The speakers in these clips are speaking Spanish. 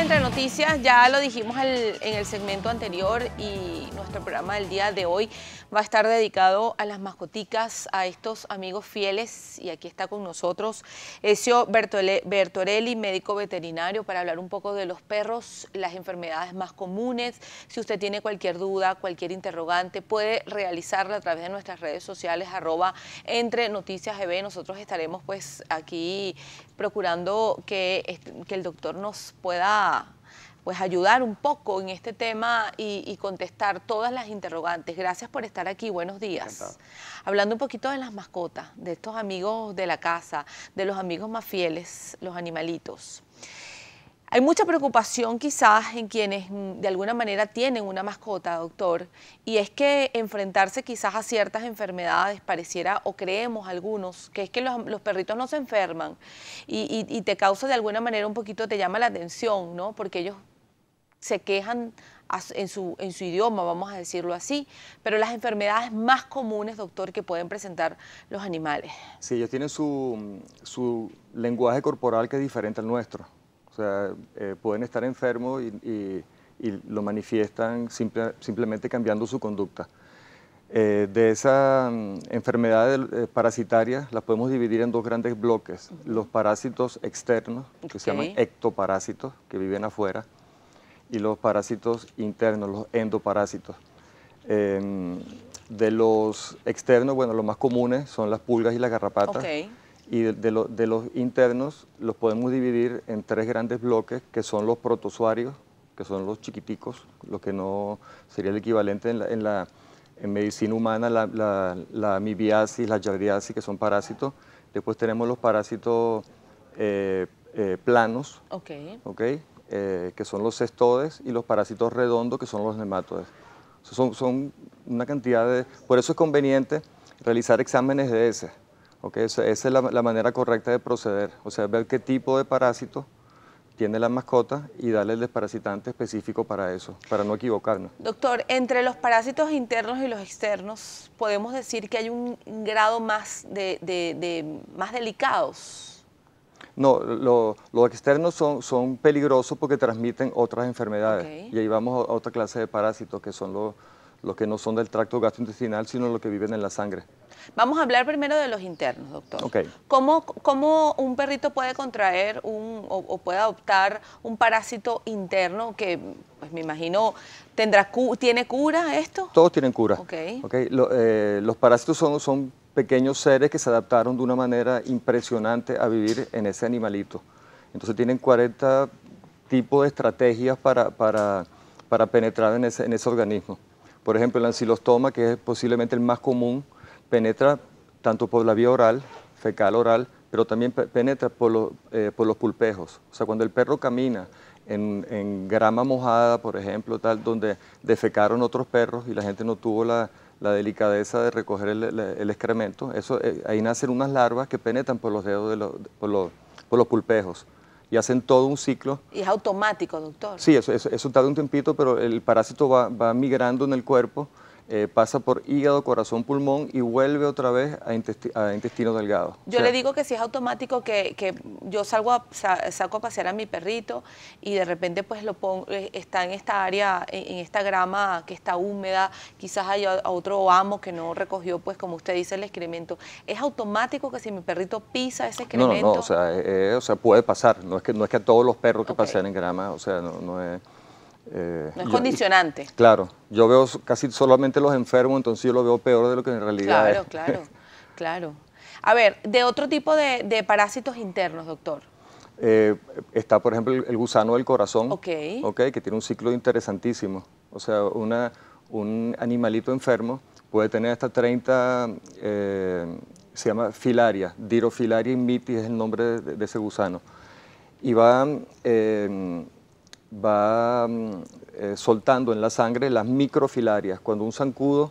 entre noticias, ya lo dijimos en el segmento anterior y nuestro programa del día de hoy va a estar dedicado a las mascoticas, a estos amigos fieles. Y aquí está con nosotros Ezio Bertorelli, médico veterinario, para hablar un poco de los perros, las enfermedades más comunes. Si usted tiene cualquier duda, cualquier interrogante, puede realizarla a través de nuestras redes sociales, arroba entre noticias EB. Nosotros estaremos pues aquí procurando que, que el doctor nos pueda pues ayudar un poco en este tema y, contestar todas las interrogantes. Gracias por estar aquí, buenos días. Hablando un poquito de las mascotas, de estos amigos de la casa, de los amigos más fieles, los animalitos. Hay mucha preocupación quizás en quienes mm, de alguna manera tienen una mascota, doctor, y es que enfrentarse quizás a ciertas enfermedades pareciera, o creemos algunos, que es que los, perritos no se enferman y, te causa de alguna manera un poquito, te llama la atención, ¿no? Porque ellos se quejan en su, idioma, vamos a decirlo así, pero las enfermedades más comunes, doctor, que pueden presentar los animales. Sí, ellos tienen su, lenguaje corporal que es diferente al nuestro. O sea, eh, pueden estar enfermos y, lo manifiestan simplemente cambiando su conducta. Eh, de esas mm, enfermedad enfermedades eh, parasitarias las podemos dividir en dos grandes bloques. Los parásitos externos, que se llaman ectoparásitos, que viven afuera, y los parásitos internos, los endoparásitos. Em, de los externos, bueno, los más comunes son las pulgas y las garrapatas. Y de, los internos los podemos dividir en tres grandes bloques, que son los protozoarios, que son los chiquiticos, lo que no sería el equivalente en la, en la medicina humana, la, la, la amibiasis, la yardiasis, que son parásitos. Después tenemos los parásitos eh, eh, planos, okay. Okay, eh, que son los cestodes, y los parásitos redondos, que son los nematodes. Son, son una cantidad de... Por eso es conveniente realizar exámenes de ese, ¿okay? Esa, es la, manera correcta de proceder, o sea, ver qué tipo de parásito tiene la mascota y darle el desparasitante específico para eso, para no equivocarnos. Doctor, entre los parásitos internos y los externos, podemos decir que hay un grado más, de, de más delicados no, los externos son, son peligrosos porque transmiten otras enfermedades. Y ahí vamos a otra clase de parásitos que son los, los que no son del tracto gastrointestinal, sino los que viven en la sangre. Vamos a hablar primero de los internos, doctor. ¿Cómo, un perrito puede contraer un, o, puede adoptar un parásito interno que, pues me imagino, tendrá ¿tiene cura esto? Todos tienen cura. Okay. Eh, los parásitos son, son pequeños seres que se adaptaron de una manera impresionante a vivir en ese animalito. Entonces tienen 40 tipos de estrategias para, penetrar en ese, organismo. Por ejemplo, el ancilostoma, que es posiblemente el más común, penetra tanto por la vía oral, fecal oral, pero también penetra por, eh, por los pulpejos. O sea, cuando el perro camina en, en, grama mojada, por ejemplo, tal, donde defecaron otros perros y la gente no tuvo la, la delicadeza de recoger el, excremento. Eso, eh, ahí nacen unas larvas que penetran por los dedos, de los, por, los, pulpejos y hacen todo un ciclo. Y es automático, doctor. Sí, eso, eso, eso tarda un tempito pero el parásito va, va migrando en el cuerpo eh, pasa por hígado, corazón, pulmón y vuelve otra vez a, intestino delgado. Yo le digo que si es automático que, que yo salgo a, saco pasear a mi perrito y de repente pues lo pongo, eh, está en esta área, en, esta grama que está húmeda, quizás haya otro amo que no recogió pues como usted dice el excremento. ¿Es automático que si mi perrito pisa ese excremento? No, no, eh, o, sea, puede pasar, no es, que, no es que a todos los perros que pasean en grama, o sea, no, no es... Eh, no es condicionante. Claro, yo veo casi solamente los enfermos, entonces yo lo veo peor de lo que en realidad claro, es. Claro, claro, claro. A ver, de otro tipo de, parásitos internos, doctor. Eh, está, por ejemplo, el, gusano del corazón, okay. okay. que tiene un ciclo interesantísimo. O sea, una, un animalito enfermo puede tener hasta 30, eh, se llama filaria, dirofilaria mitis es el nombre de, ese gusano. Y va va mm, eh, soltando en la sangre las microfilarias. Cuando un zancudo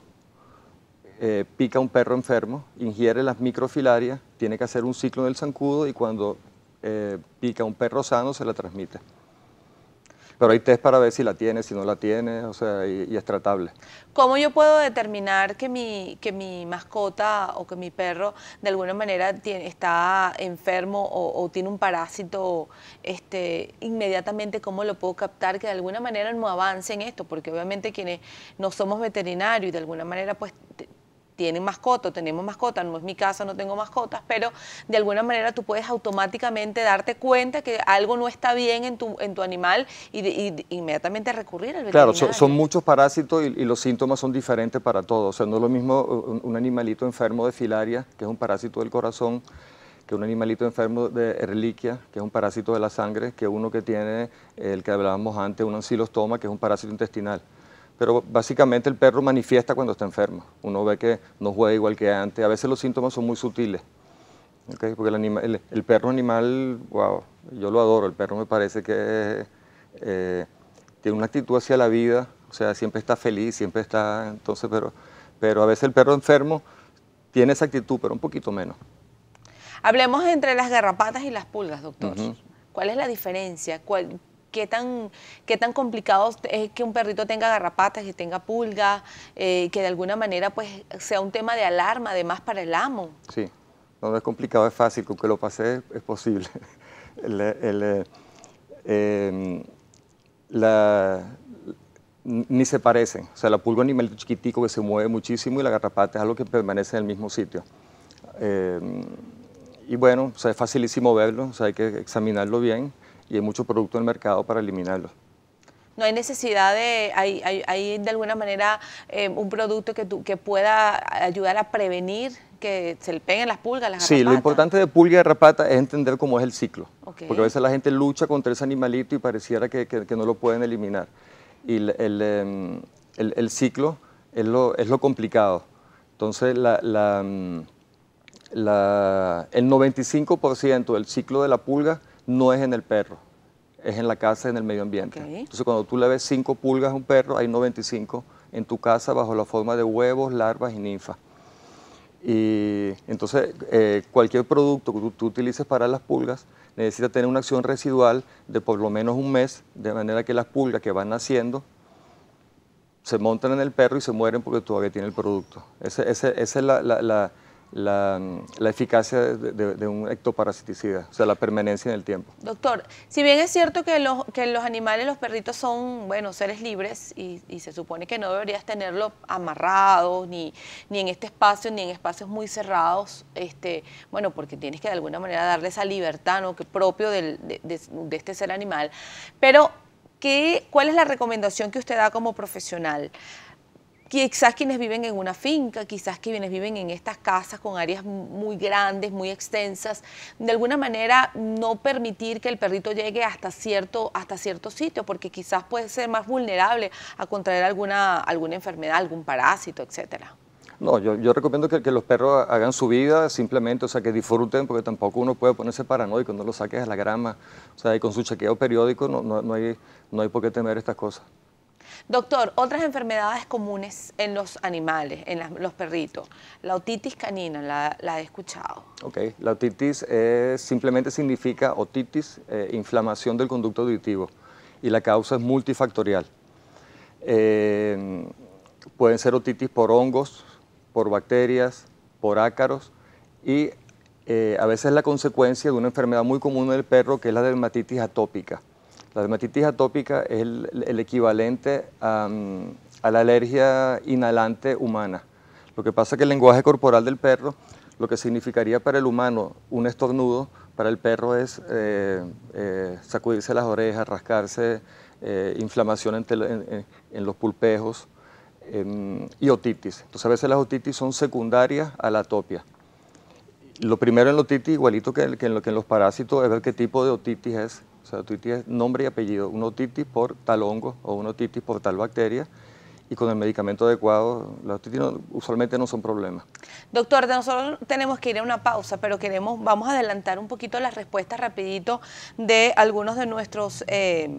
eh, pica a un perro enfermo, ingiere las microfilarias, tiene que hacer un ciclo del zancudo y cuando eh, pica a un perro sano se la transmite. Pero hay test para ver si la tiene, si no la tiene, o sea, y, es tratable. ¿Cómo yo puedo determinar que mi, que mi mascota o que mi perro de alguna manera tiene, está enfermo o, tiene un parásito este, inmediatamente? ¿Cómo lo puedo captar? Que de alguna manera no avance en esto, porque obviamente quienes no somos veterinarios y de alguna manera pues tienen mascotas, tenemos mascotas, no es mi casa, no tengo mascotas, pero de alguna manera tú puedes automáticamente darte cuenta que algo no está bien en tu, en tu animal y, inmediatamente recurrir al veterinario. Claro, son, muchos parásitos y, los síntomas son diferentes para todos. O sea, no es lo mismo eh, un, animalito enfermo de filaria, que es un parásito del corazón, que un animalito enfermo de reliquia, que es un parásito de la sangre, que uno que tiene el que hablábamos antes, un ancilostoma, que es un parásito intestinal pero básicamente el perro manifiesta cuando está enfermo. Uno ve que no juega igual que antes. A veces los síntomas son muy sutiles. Porque el, perro animal, wow, yo lo adoro. El perro me parece que eh, tiene una actitud hacia la vida. O sea, siempre está feliz, siempre está. Entonces, pero, pero a veces el perro enfermo tiene esa actitud, pero un poquito menos. Hablemos entre las garrapatas y las pulgas, doctor. ¿Cuál es la diferencia? qué tan, qué tan complicado es que un perrito tenga garrapatas, que tenga pulga, eh, que de alguna manera pues sea un tema de alarma además para el amo. Sí, no, es complicado, es fácil, con que lo pase es posible. Eh, em, ni se parecen, o sea, la pulga es un animal chiquitico que se mueve muchísimo y la garrapata es algo que permanece en el mismo sitio. Em, y bueno, es facilísimo verlo, hay que examinarlo bien y hay mucho producto en el mercado para eliminarlos no hay necesidad de, hay, hay, de alguna manera eh, un producto que, que pueda ayudar a prevenir que se le peguen las pulgas, las Sí, lo importante de pulga y rapata es entender cómo es el ciclo, porque a veces la gente lucha contra ese animalito y pareciera que, que, no lo pueden eliminar. Y em, el, el, ciclo es lo, es lo, complicado. Entonces, la, la, mm, la, el 95% del ciclo de la pulga no es en el perro, es en la casa, en el medio ambiente. Entonces, cuando tú le ves cinco pulgas a un perro, hay 95 en tu casa bajo la forma de huevos, larvas y ninfas. Y entonces, eh, cualquier producto que tú, utilices para las pulgas necesita tener una acción residual de por lo menos un mes, de manera que las pulgas que van naciendo se montan en el perro y se mueren porque todavía tiene el producto. Esa es la la, eficacia de, un ectoparasiticida, o sea, la permanencia en el tiempo. Doctor, si bien es cierto que los, que los animales, los perritos son, bueno, seres libres y, se supone que no deberías tenerlos amarrados ni, ni en este espacio, ni en espacios muy cerrados, este, bueno, porque tienes que de alguna manera darle esa libertad ¿no? que propio de, este ser animal, pero ¿qué, ¿cuál es la recomendación que usted da como profesional? quizás quienes viven en una finca, quizás quienes viven en estas casas con áreas muy grandes, muy extensas, de alguna manera no permitir que el perrito llegue hasta cierto, hasta cierto sitio, porque quizás puede ser más vulnerable a contraer alguna, alguna enfermedad, algún parásito, etcétera. No, yo, yo recomiendo que, los perros hagan su vida simplemente, o sea, que disfruten, porque tampoco uno puede ponerse paranoico, no lo saques a la grama, o sea, y con su chequeo periódico no, no, hay, no hay por qué temer estas cosas. Doctor, otras enfermedades comunes en los animales, en los perritos. La otitis canina, la, he escuchado. Ok, la otitis eh, simplemente significa otitis, eh, inflamación del conducto auditivo, y la causa es multifactorial. Eh, pueden ser otitis por hongos, por bacterias, por ácaros, y a veces la consecuencia de una enfermedad muy común del perro, que es la dermatitis atópica. La dermatitis atópica es el, equivalente a, la alergia inhalante humana. Lo que pasa es que el lenguaje corporal del perro, lo que significaría para el humano un estornudo, para el perro es eh, eh, sacudirse las orejas, rascarse, eh, inflamación en, los pulpejos em, y otitis. Entonces a veces las otitis son secundarias a la atopia lo primero en la otitis, igualito que, lo, que en los parásitos, es ver qué tipo de otitis es. O sea, otitis nombre y apellido, un otitis por tal hongo o un otitis por tal bacteria y con el medicamento adecuado, las otitis usualmente no son problemas. Doctor, nosotros tenemos que ir a una pausa, pero queremos, vamos a adelantar un poquito las respuestas rapidito de algunos de nuestros eh,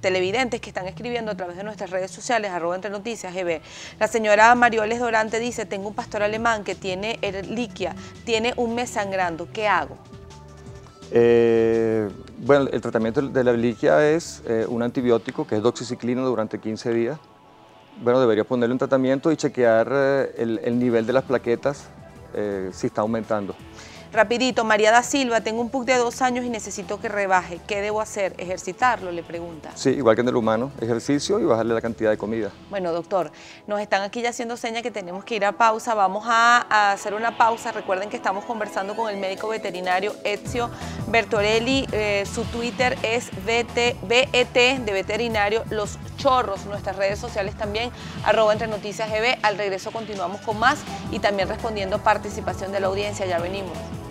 televidentes que están escribiendo a través de nuestras redes sociales, arroba entre noticias, GB. La señora Marioles Dorante dice, tengo un pastor alemán que tiene liquia, tiene un mes sangrando, ¿qué hago? Eh, bueno, el tratamiento de la biliquia es eh, un antibiótico que es doxiciclina durante 15 días. Bueno, debería ponerle un tratamiento y chequear eh, el, nivel de las plaquetas eh, si está aumentando. Rapidito, María da Silva, tengo un PUC de dos años y necesito que rebaje. ¿Qué debo hacer? ¿Ejercitarlo? Le pregunta. Sí, igual que en el humano, ejercicio y bajarle la cantidad de comida. Bueno, doctor, nos están aquí ya haciendo señas que tenemos que ir a pausa. Vamos a, hacer una pausa. Recuerden que estamos conversando con el médico veterinario Ezio Bertorelli. Eh, su Twitter es BET e de veterinario Los Chorros. Nuestras redes sociales también, arroba entre noticias GB. E Al regreso continuamos con más y también respondiendo participación de la audiencia. Ya venimos.